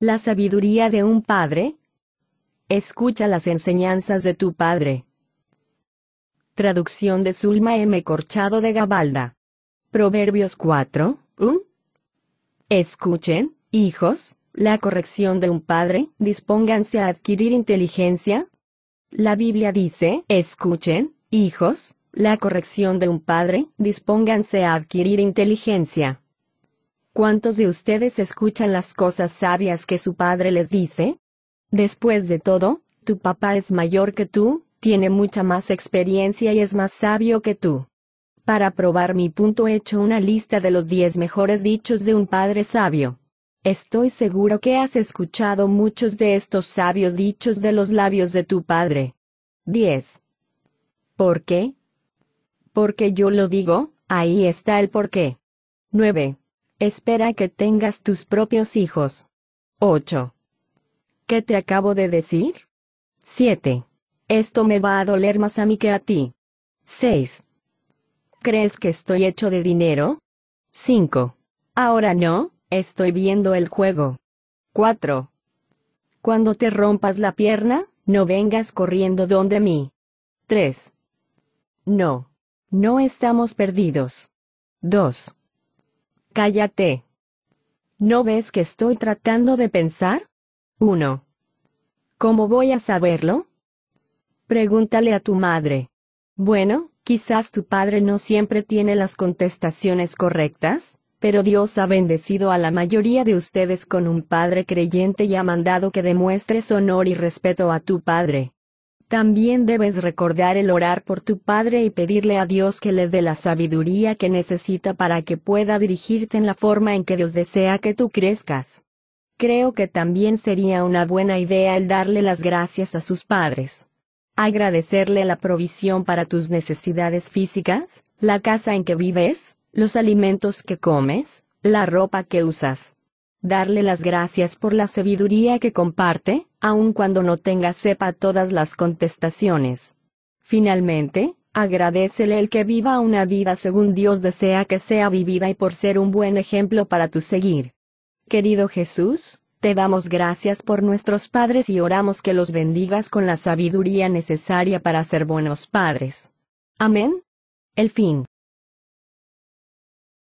la sabiduría de un padre? Escucha las enseñanzas de tu padre. Traducción de Zulma M. Corchado de Gabalda. Proverbios 4, Escuchen, hijos, la corrección de un padre, dispónganse a adquirir inteligencia. La Biblia dice, escuchen, hijos, la corrección de un padre, dispónganse a adquirir inteligencia. ¿Cuántos de ustedes escuchan las cosas sabias que su padre les dice? Después de todo, tu papá es mayor que tú, tiene mucha más experiencia y es más sabio que tú. Para probar mi punto he hecho una lista de los 10 mejores dichos de un padre sabio. Estoy seguro que has escuchado muchos de estos sabios dichos de los labios de tu padre. 10. ¿Por qué? Porque yo lo digo, ahí está el por qué. 9. Espera que tengas tus propios hijos. 8. ¿Qué te acabo de decir? 7. Esto me va a doler más a mí que a ti. 6. ¿Crees que estoy hecho de dinero? 5. Ahora no, estoy viendo el juego. 4. Cuando te rompas la pierna, no vengas corriendo donde mí. 3. No. No estamos perdidos. 2. Cállate. ¿No ves que estoy tratando de pensar? 1. ¿Cómo voy a saberlo? Pregúntale a tu madre. Bueno, quizás tu padre no siempre tiene las contestaciones correctas, pero Dios ha bendecido a la mayoría de ustedes con un padre creyente y ha mandado que demuestres honor y respeto a tu padre. También debes recordar el orar por tu Padre y pedirle a Dios que le dé la sabiduría que necesita para que pueda dirigirte en la forma en que Dios desea que tú crezcas. Creo que también sería una buena idea el darle las gracias a sus padres. Agradecerle la provisión para tus necesidades físicas, la casa en que vives, los alimentos que comes, la ropa que usas darle las gracias por la sabiduría que comparte, aun cuando no tenga sepa todas las contestaciones. Finalmente, agradecele el que viva una vida según Dios desea que sea vivida y por ser un buen ejemplo para tu seguir. Querido Jesús, te damos gracias por nuestros padres y oramos que los bendigas con la sabiduría necesaria para ser buenos padres. Amén. El fin.